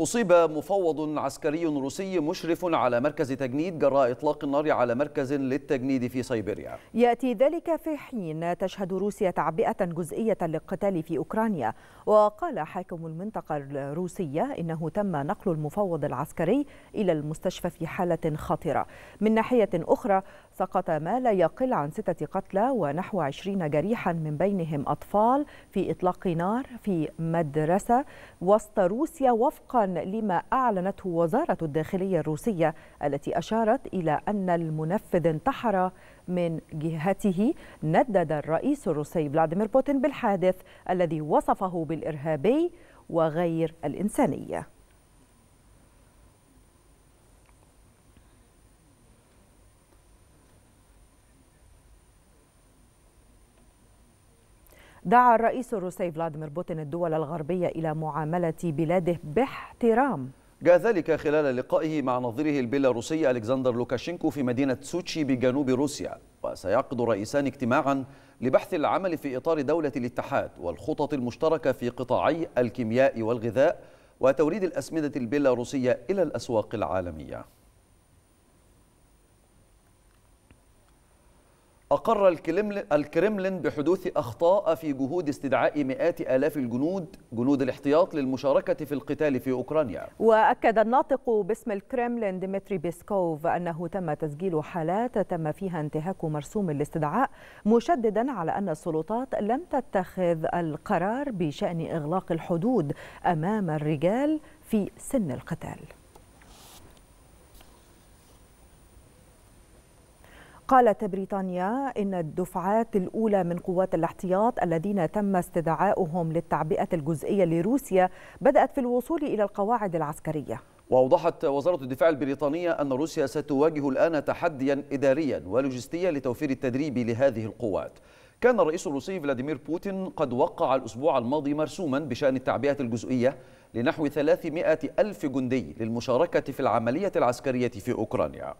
أصيب مفوض عسكري روسي مشرف على مركز تجنيد جراء إطلاق النار على مركز للتجنيد في سيبيريا يأتي ذلك في حين تشهد روسيا تعبئة جزئية للقتال في أوكرانيا وقال حاكم المنطقة الروسية إنه تم نقل المفوض العسكري إلى المستشفى في حالة خطرة من ناحية أخرى سقط ما لا يقل عن ستة قتلى ونحو عشرين جريحا من بينهم أطفال في إطلاق نار في مدرسة وسط روسيا وفقا وفقا لما أعلنته وزارة الداخلية الروسية التي أشارت إلى أن المنفذ انتحر من جهته ندد الرئيس الروسي فلاديمير بوتين بالحادث الذي وصفه بالإرهابي وغير الإنسانية دعا الرئيس الروسي فلاديمير بوتين الدول الغربية إلى معاملة بلاده باحترام جاء ذلك خلال لقائه مع نظيره البيلاروسي ألكسندر لوكاشينكو في مدينة سوتشي بجنوب روسيا وسيعقد الرئيسان اجتماعا لبحث العمل في إطار دولة الاتحاد والخطط المشتركة في قطاعي الكيمياء والغذاء وتوريد الأسمدة البيلاروسية إلى الأسواق العالمية أقر الكرملين بحدوث أخطاء في جهود استدعاء مئات آلاف الجنود جنود الاحتياط للمشاركة في القتال في أوكرانيا وأكد الناطق باسم الكرملين ديمتري بيسكوف أنه تم تسجيل حالات تم فيها انتهاك مرسوم الاستدعاء مشددا على أن السلطات لم تتخذ القرار بشأن إغلاق الحدود أمام الرجال في سن القتال قالت بريطانيا إن الدفعات الأولى من قوات الاحتياط الذين تم استدعاؤهم للتعبئة الجزئية لروسيا بدأت في الوصول إلى القواعد العسكرية وأوضحت وزارة الدفاع البريطانية أن روسيا ستواجه الآن تحديا إداريا ولوجستيا لتوفير التدريب لهذه القوات كان الرئيس الروسي فلاديمير بوتين قد وقع الأسبوع الماضي مرسوما بشأن التعبئة الجزئية لنحو 300 ألف جندي للمشاركة في العملية العسكرية في أوكرانيا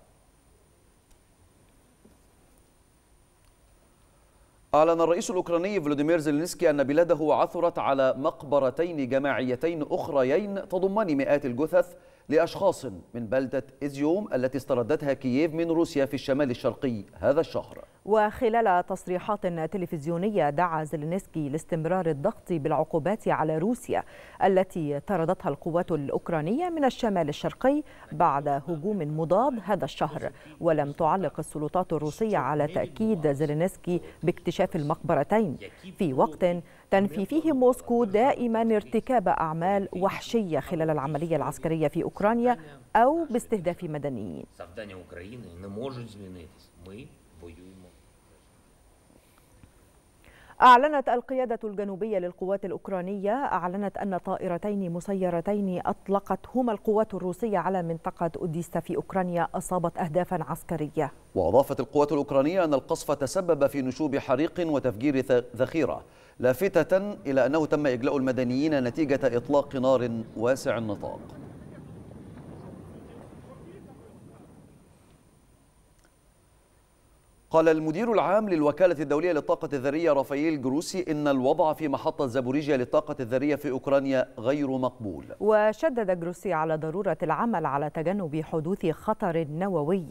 أعلن الرئيس الأوكراني فلوديمير زيلينسكي أن بلاده عثرت على مقبرتين جماعيتين أخريين تضمان مئات الجثث لأشخاص من بلدة إزيوم التي استردتها كييف من روسيا في الشمال الشرقي هذا الشهر وخلال تصريحات تلفزيونية دعا زلينسكي لاستمرار الضغط بالعقوبات على روسيا التي طردتها القوات الأوكرانية من الشمال الشرقي بعد هجوم مضاد هذا الشهر ولم تعلق السلطات الروسية على تأكيد زلينسكي باكتشاف المقبرتين في وقت تنفي فيه موسكو دائما ارتكاب أعمال وحشية خلال العملية العسكرية في أوكرانيا أو باستهداف مدنيين أعلنت القيادة الجنوبية للقوات الأوكرانية أعلنت أن طائرتين مسيرتين أطلقتهما القوات الروسية على منطقة أوديستا في أوكرانيا أصابت أهدافا عسكرية وأضافت القوات الأوكرانية أن القصف تسبب في نشوب حريق وتفجير ذخيرة لافتة إلى أنه تم إجلاء المدنيين نتيجة إطلاق نار واسع النطاق قال المدير العام للوكالة الدولية للطاقة الذرية رافائيل جروسي إن الوضع في محطة زابوريجيا للطاقة الذرية في أوكرانيا غير مقبول وشدد جروسي على ضرورة العمل على تجنب حدوث خطر نووي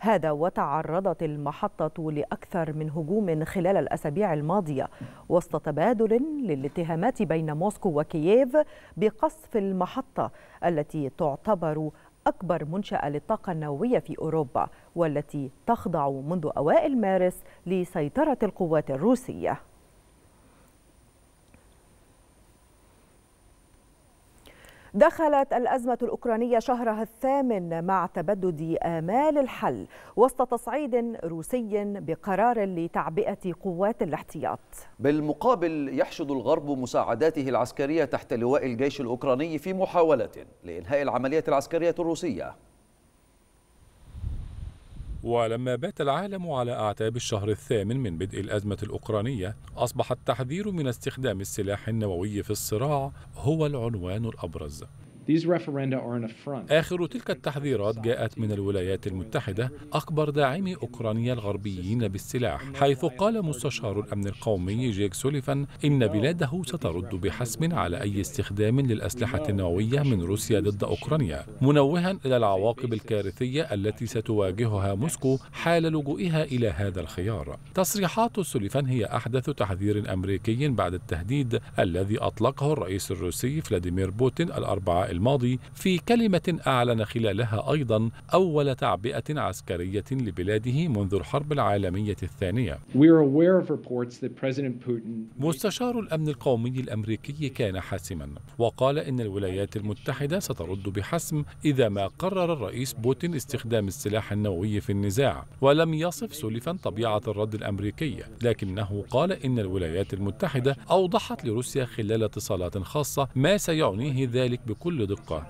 هذا وتعرضت المحطة لأكثر من هجوم خلال الأسابيع الماضية وسط تبادل للاتهامات بين موسكو وكييف بقصف المحطة التي تعتبر أكبر منشأة للطاقة النووية في أوروبا والتي تخضع منذ أوائل مارس لسيطرة القوات الروسية دخلت الأزمة الأوكرانية شهرها الثامن مع تبدد آمال الحل وسط تصعيد روسي بقرار لتعبئة قوات الاحتياط بالمقابل يحشد الغرب مساعداته العسكرية تحت لواء الجيش الأوكراني في محاولة لإنهاء العملية العسكرية الروسية ولما بات العالم على أعتاب الشهر الثامن من بدء الأزمة الأوكرانية أصبح التحذير من استخدام السلاح النووي في الصراع هو العنوان الأبرز آخر تلك التحذيرات جاءت من الولايات المتحدة أكبر داعمي أوكرانيا الغربيين بالسلاح حيث قال مستشار الأمن القومي جيك سوليفان إن بلاده سترد بحسم على أي استخدام للأسلحة النووية من روسيا ضد أوكرانيا منوها إلى العواقب الكارثية التي ستواجهها موسكو حال لجوئها إلى هذا الخيار تصريحات سوليفان هي أحدث تحذير أمريكي بعد التهديد الذي أطلقه الرئيس الروسي فلاديمير بوتين الأربعاء الماضي في كلمة أعلن خلالها أيضا أول تعبئة عسكرية لبلاده منذ الحرب العالمية الثانية مستشار الأمن القومي الأمريكي كان حاسما وقال إن الولايات المتحدة سترد بحسم إذا ما قرر الرئيس بوتين استخدام السلاح النووي في النزاع ولم يصف سلفا طبيعة الرد الأمريكي لكنه قال إن الولايات المتحدة أوضحت لروسيا خلال اتصالات خاصة ما سيعنيه ذلك بكل بدقة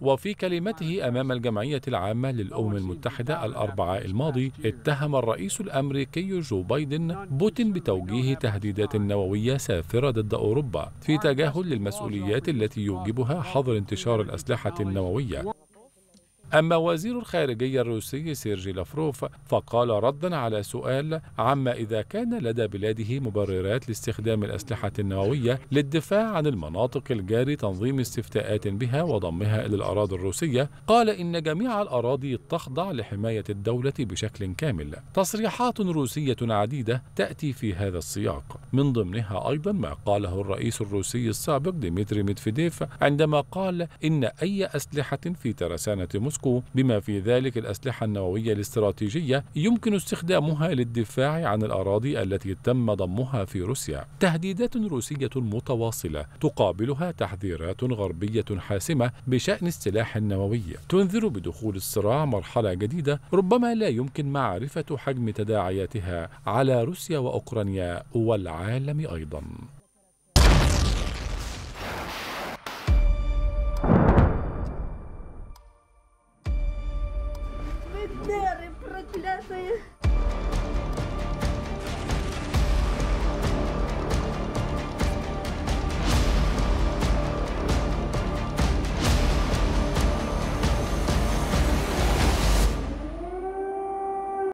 وفي كلمته أمام الجمعية العامة للأمم المتحدة الأربعاء الماضي اتهم الرئيس الأمريكي جو بايدن بوتين بتوجيه تهديدات نووية سافرة ضد أوروبا في تجاهل للمسؤوليات التي يوجبها حظر انتشار الأسلحة النووية أما وزير الخارجية الروسي سيرجي لافروف فقال ردا على سؤال عما إذا كان لدى بلاده مبررات لاستخدام الأسلحة النووية للدفاع عن المناطق الجاري تنظيم استفتاءات بها وضمها إلى الأراضي الروسية قال إن جميع الأراضي تخضع لحماية الدولة بشكل كامل تصريحات روسية عديدة تأتي في هذا السياق من ضمنها أيضا ما قاله الرئيس الروسي السابق ديمتري ميدفيديف عندما قال إن أي أسلحة في ترسانة موسكو موسكو بما في ذلك الأسلحة النووية الاستراتيجية يمكن استخدامها للدفاع عن الأراضي التي تم ضمها في روسيا تهديدات روسية متواصلة تقابلها تحذيرات غربية حاسمة بشأن السلاح النووي تنذر بدخول الصراع مرحلة جديدة ربما لا يمكن معرفة حجم تداعياتها على روسيا وأوكرانيا والعالم أيضا